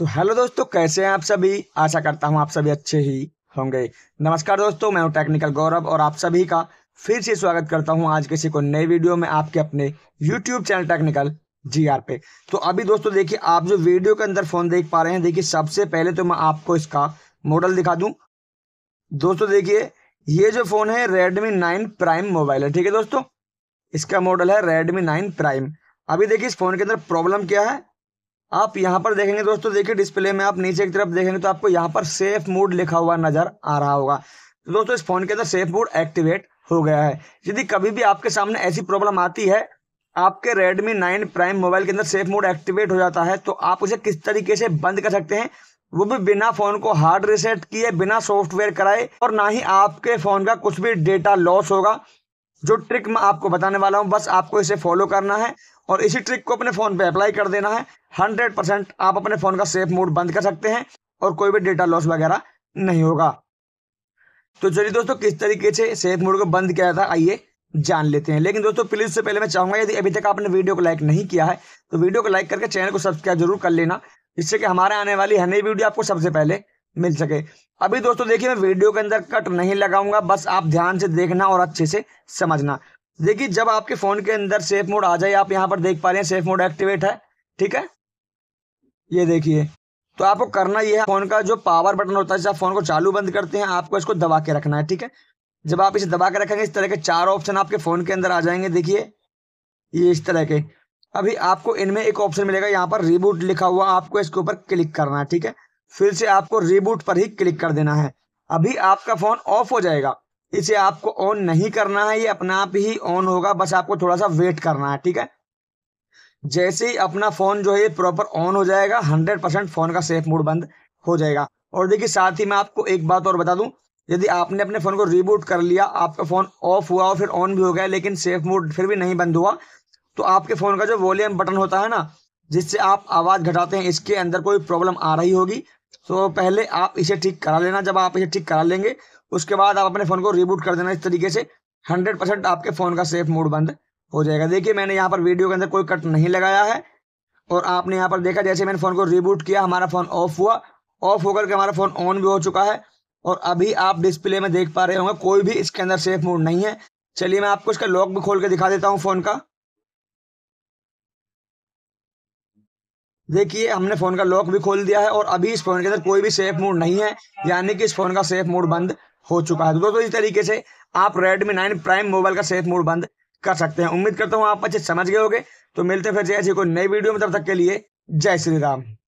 तो हेलो दोस्तों कैसे हैं आप सभी आशा करता हूं आप सभी अच्छे ही होंगे नमस्कार दोस्तों मैं हूं टेक्निकल गौरव और आप सभी का फिर से स्वागत करता हूं आज किसी को नई वीडियो में आपके अपने YouTube channel technical G R पे तो अभी दोस्तों देखिए आप जो वीडियो के अंदर फ़ोन देख पा रहे हैं देखिए सबसे पहले तो मैं आपको इसका मॉडल दिखा दूँ दोस्तों देखिए ये जो फ़ोन है रेडमी नाइन प्राइम मोबाइल है ठीक है दोस्तों इसका मॉडल है रेडमी नाइन प्राइम अभी देखिए इस फ़ोन के अंदर प्रॉब्लम क्या है आप यहाँ पर देखेंगे दोस्तों देखिए डिस्प्ले में आप नीचे की तरफ देखेंगे तो आपको यहाँ पर सेफ मोड लिखा हुआ नजर आ रहा होगा तो दोस्तों इस फोन के अंदर सेफ मोड एक्टिवेट हो गया है यदि कभी भी आपके सामने ऐसी प्रॉब्लम आती है आपके Redmi 9 Prime मोबाइल के अंदर सेफ मोड एक्टिवेट हो जाता है तो आप उसे किस तरीके से बंद कर सकते हैं वो भी बिना फोन को हार्ड रिसेट किए बिना सॉफ्टवेयर कराए और ना ही आपके फोन का कुछ भी डेटा लॉस होगा जो ट्रिक मैं आपको बताने वाला हूं बस आपको इसे फॉलो करना है और इसी ट्रिक को अपने फ़ोन पे अप्लाई कर देना है हंड्रेड परसेंट आप अपने फ़ोन का सेफ मोड बंद कर सकते हैं और कोई भी डेटा लॉस वगैरह नहीं होगा तो चलिए दोस्तों किस तरीके से सेफ मोड को बंद किया था आइए जान लेते हैं लेकिन दोस्तों प्लीज़ से पहले मैं चाहूंगा यदि अभी तक आपने वीडियो को लाइक नहीं किया है तो वीडियो को लाइक करके चैनल को सब्सक्राइब जरूर कर लेना जिससे कि हमारे आने वाली हर नई वीडियो आपको सबसे पहले मिल सके अभी दोस्तों देखिए मैं वीडियो के अंदर कट नहीं लगाऊंगा बस आप ध्यान से देखना और अच्छे से समझना देखिए जब आपके फ़ोन के अंदर सेफ मोड आ जाए आप यहाँ पर देख पा रहे हैं सेफ मोड एक्टिवेट है ठीक है ये देखिए तो आपको करना यह है फ़ोन का जो पावर बटन होता है जब आप फ़ोन को चालू बंद करते हैं आपको इसको दबा के रखना है ठीक है जब आप इसे दबा के रखेंगे इस तरह के चार ऑप्शन आपके फ़ोन के अंदर आ जाएंगे देखिए ये इस तरह के अभी आपको इनमें एक ऑप्शन मिलेगा यहाँ पर रिबूट लिखा हुआ आपको इसके ऊपर क्लिक करना है ठीक है फिर से आपको रिबूट पर ही क्लिक कर देना है अभी आपका फ़ोन ऑफ हो जाएगा इसे आपको ऑन नहीं करना है ये अपना आप ही ऑन होगा बस आपको थोड़ा सा वेट करना है ठीक है जैसे ही अपना फ़ोन जो है प्रॉपर ऑन हो जाएगा हंड्रेड परसेंट फ़ोन का सेफ मोड बंद हो जाएगा और देखिए साथ ही मैं आपको एक बात और बता दूं यदि आपने अपने फ़ोन को रिबूट कर लिया आपका फ़ोन ऑफ हुआ और फिर ऑन भी हो गया लेकिन सेफ मोड फिर भी नहीं बंद हुआ तो आपके फ़ोन का जो वॉल्यूम बटन होता है ना जिससे आप आवाज़ घटाते हैं इसके अंदर कोई प्रॉब्लम आ रही होगी तो पहले आप इसे ठीक करा लेना जब आप इसे ठीक करा लेंगे उसके बाद आप अपने फ़ोन को रिबूट कर देना इस तरीके से हंड्रेड परसेंट आपके फ़ोन का सेफ मोड बंद हो जाएगा देखिए मैंने यहाँ पर वीडियो के अंदर कोई कट नहीं लगाया है और आपने यहाँ पर देखा जैसे मैंने फ़ोन को रिबूट किया हमारा फ़ोन ऑफ हुआ ऑफ होकर के हमारा फ़ोन ऑन भी हो चुका है और अभी आप डिस्प्ले में देख पा रहे होंगे कोई भी इसके अंदर सेफ मोड नहीं है चलिए मैं आपको इसका लॉक भी खोल के दिखा देता हूँ फ़ोन का देखिए हमने फ़ोन का लॉक भी खोल दिया है और अभी इस फ़ोन के अंदर कोई भी सेफ मोड नहीं है यानी कि इस फ़ोन का सेफ मोड बंद हो चुका है तो दोस्तों इस तरीके से आप रेडमी नाइन प्राइम मोबाइल का सेफ मोड बंद कर सकते हैं उम्मीद करता हूँ आप अच्छे समझ गए होगे तो मिलते फिर जैसे कोई नई वीडियो में तब तक के लिए जय श्री राम